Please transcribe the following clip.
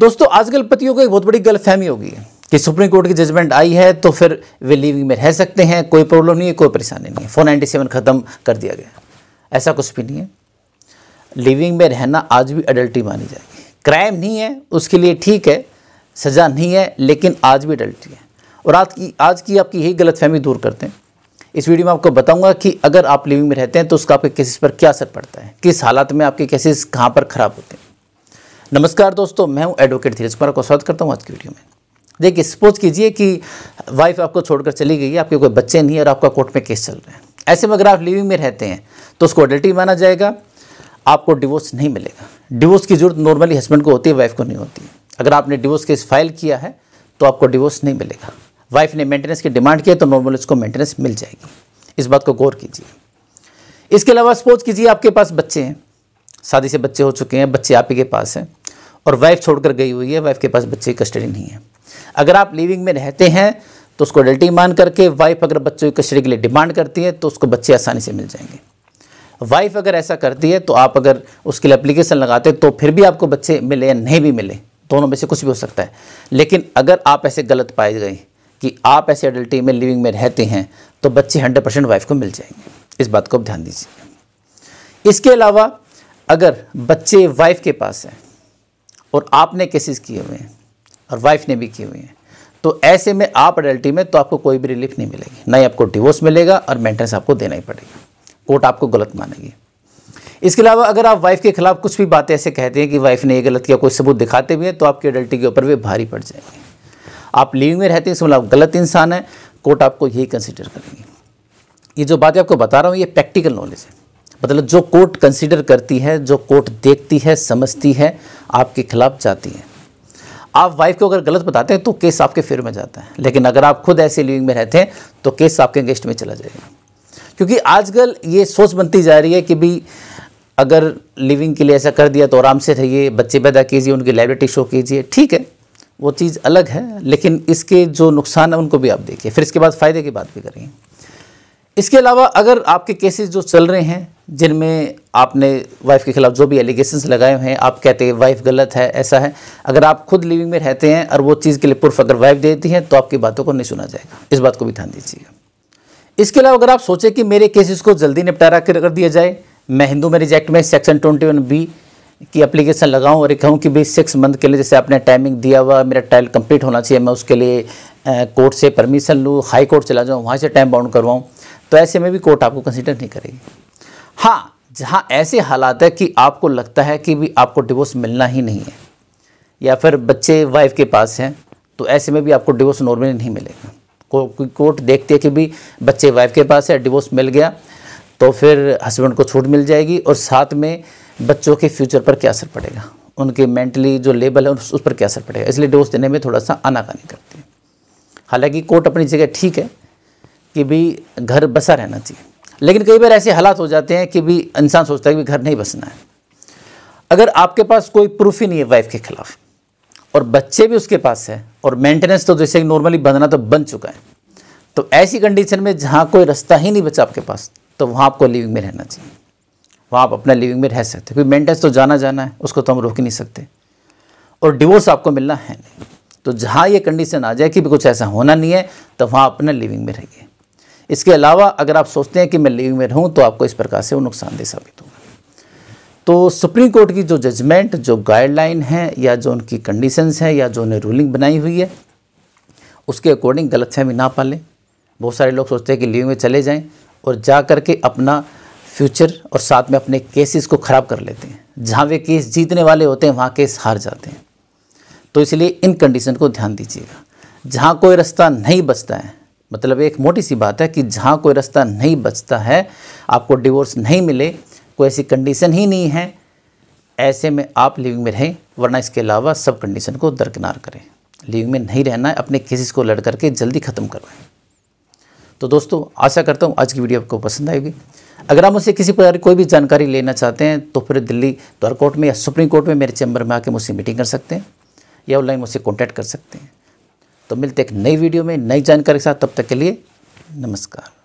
दोस्तों आजकल पतियों को एक बहुत बड़ी गलतफहमी होगी कि सुप्रीम कोर्ट की जजमेंट आई है तो फिर वे लिविंग में रह सकते हैं कोई प्रॉब्लम नहीं है कोई परेशानी नहीं है फोर नाइन्टी सेवन ख़त्म कर दिया गया ऐसा कुछ भी नहीं है लिविंग में रहना आज भी अडल्टी मानी जाएगी क्राइम नहीं है उसके लिए ठीक है सज़ा नहीं है लेकिन आज भी अडल्टी है और आज की आज की आपकी यही गलतफहमी दूर करते हैं इस वीडियो में आपको बताऊंगा कि अगर आप लिविंग में रहते हैं तो उसका आपके केसेस पर क्या असर पड़ता है किस हालात में आपके केसेस कहाँ पर ख़राब होते हैं नमस्कार दोस्तों मैं हूं एडवोकेट धीरज कुमार को स्वागत करता हूं आज की वीडियो में देखिए सपोज कीजिए कि वाइफ आपको छोड़कर चली गई है आपके कोई बच्चे नहीं है और आपका कोर्ट में केस चल रहा है ऐसे में अगर आप लिविंग में रहते हैं तो उसको अडल्टी माना जाएगा आपको डिवोर्स नहीं मिलेगा डिवोर्स की जरूरत नॉर्मली हस्बैंड को होती है वाइफ को नहीं होती अगर आपने डिवोर्स केस फाइल किया है तो आपको डिवोर्स नहीं मिलेगा वाइफ ने मेंटेनेंस की डिमांड की तो नॉर्मल उसको मेंटेनेंस मिल जाएगी इस बात को गौर कीजिए इसके अलावा सपोज कीजिए आपके पास बच्चे हैं शादी से बच्चे हो चुके हैं बच्चे आप ही के पास हैं और वाइफ छोड़कर गई हुई है वाइफ के पास बच्चे की कस्टडी नहीं है अगर आप लिविंग में रहते हैं तो उसको डल्टी मान करके वाइफ अगर बच्चों की कस्टडी के लिए डिमांड करती है तो उसको बच्चे आसानी से मिल जाएंगे वाइफ अगर ऐसा करती है तो आप अगर उसके लिए अप्लीकेशन लगाते तो फिर भी आपको बच्चे मिले या नहीं भी मिले दोनों में से कुछ भी हो सकता है लेकिन अगर आप ऐसे गलत पाए गए कि आप ऐसे अडल्टी में लिविंग में रहते हैं तो बच्चे हंड्रेड परसेंट वाइफ को मिल जाएंगे इस बात को ध्यान दीजिए इसके अलावा अगर बच्चे वाइफ के पास हैं और आपने केसेस किए हुए हैं और वाइफ ने भी किए हुए हैं तो ऐसे में आप अडल्टी में तो आपको कोई भी रिलीफ नहीं मिलेगी ना ही आपको डिवोर्स मिलेगा और मेंटेनेंस आपको देना ही पड़ेगा कोर्ट आपको गलत मानेगी इसके अलावा अगर आप वाइफ के खिलाफ कुछ भी बातें ऐसे कहते हैं कि वाइफ ने ये गलत किया कोई सबूत दिखाते भी हैं तो आपकी अडल्टी के ऊपर वे भारी पड़ जाएंगे आप लिविंग में रहते हैं इसमें आप गलत इंसान है कोर्ट आपको यही कंसिडर करेंगे ये जो बातें आपको बता रहा हूँ ये प्रैक्टिकल नॉलेज है मतलब जो कोर्ट कंसीडर करती है जो कोर्ट देखती है समझती है आपके खिलाफ जाती है आप वाइफ को अगर गलत बताते हैं तो केस आपके फेर में जाता है लेकिन अगर आप खुद ऐसे लिविंग में रहते हैं तो केस आपके अगेंस्ट में चला जाएगा क्योंकि आजकल ये सोच बनती जा रही है कि भाई अगर लिविंग के लिए ऐसा कर दिया तो आराम से रहिए बच्चे पैदा कीजिए उनकी लाइब्रेटी शो कीजिए ठीक है वो चीज़ अलग है लेकिन इसके जो नुकसान है उनको भी आप देखिए फिर इसके बाद फ़ायदे की बात भी करेंगे इसके अलावा अगर आपके केसेस जो चल रहे हैं जिनमें आपने वाइफ के खिलाफ जो भी एलिगेशन लगाए हैं आप कहते हैं वाइफ गलत है ऐसा है अगर आप खुद लिविंग में रहते हैं और वो चीज़ के लिए प्रूफ अगर वाइफ देती हैं तो आपकी बातों को नहीं सुना जाएगा इस बात को भी ध्यान दीजिएगा इसके अलावा अगर आप सोचें कि मेरे केसेस को जल्दी निपटारा कर दिया जाए मैं हिंदू मैरिज एक्ट में सेक्शन ट्वेंटी वन बी की अप्लीकेशन लगाऊँ और कहूँ कि भाई सिक्स मंथ के लिए जैसे आपने टाइमिंग दिया हुआ मेरा ट्रायल कंप्लीट होना चाहिए मैं उसके लिए कोर्ट से परमिशन लूँ हाई कोर्ट चला जाऊँ वहाँ से टाइम बाउंड करवाऊँ तो ऐसे में भी कोर्ट आपको कंसिडर नहीं करेगी हाँ जहाँ ऐसे हालात है कि आपको लगता है कि भी आपको डिवोर्स मिलना ही नहीं है या फिर बच्चे वाइफ के पास हैं तो ऐसे में भी आपको डिवोर्स नॉर्मली नहीं मिलेगा कोई कोर्ट देखती है कि भी बच्चे वाइफ के पास है डिवोर्स मिल गया तो फिर हस्बैंड को छूट मिल जाएगी और साथ में बच्चों के फ्यूचर पर क्या असर पड़ेगा उनके मेंटली जो लेवल है उस पर क्या असर पड़ेगा इसलिए डिवोर्स देने में थोड़ा सा आनाकानी करती है हालांकि कोर्ट अपनी जगह ठीक है कि भी घर बसा रहना चाहिए लेकिन कई बार ऐसे हालात हो जाते हैं कि भी इंसान सोचता है कि घर नहीं बसना है अगर आपके पास कोई प्रूफ ही नहीं है वाइफ के खिलाफ और बच्चे भी उसके पास है और मेंटेनेंस तो जैसे नॉर्मली बंधना तो बन चुका है तो ऐसी कंडीशन में जहाँ कोई रास्ता ही नहीं बचा आपके पास तो वहाँ आपको लिविंग में रहना चाहिए वहाँ आप अपना लिविंग में रह सकते क्योंकि मेंटेनेंस तो जाना जाना है उसको तो हम रोक नहीं सकते और डिवोर्स आपको मिलना है नहीं तो जहाँ ये कंडीशन आ जाए कि कुछ ऐसा होना नहीं है तो वहाँ अपना लिविंग में रहिए इसके अलावा अगर आप सोचते हैं कि मैं लीव में रहूँ तो आपको इस प्रकार से वो नुकसानदेह साबित होगा तो सुप्रीम कोर्ट की जो जजमेंट जो गाइडलाइन है या जो उनकी कंडीशंस हैं या जो उन्हें रूलिंग बनाई हुई है उसके अकॉर्डिंग गलत फहमी ना पालें बहुत सारे लोग सोचते हैं कि लीव में चले जाएँ और जा कर के अपना फ्यूचर और साथ में अपने केसेस को ख़राब कर लेते हैं जहाँ वे केस जीतने वाले होते हैं वहाँ केस हार जाते हैं तो इसलिए इन कंडीशन को ध्यान दीजिएगा जहाँ कोई रास्ता नहीं बचता है मतलब एक मोटी सी बात है कि जहाँ कोई रास्ता नहीं बचता है आपको डिवोर्स नहीं मिले कोई ऐसी कंडीशन ही नहीं है ऐसे में आप लिविंग में रहें वरना इसके अलावा सब कंडीशन को दरकिनार करें लिविंग में नहीं रहना है अपने केसेस को लड़ करके जल्दी ख़त्म करवाएं तो दोस्तों आशा करता हूँ आज की वीडियो आपको पसंद आएगी अगर आप मुझसे किसी प्रकार की कोई भी जानकारी लेना चाहते हैं तो फिर दिल्ली द्वार कोर्ट में या सुप्रीम कोर्ट में मेरे चैम्बर में आके मुझसे मीटिंग कर सकते हैं या ऑनलाइन मुझसे कॉन्टैक्ट कर सकते हैं तो मिलते एक नई वीडियो में नई जानकारी के साथ तब तक के लिए नमस्कार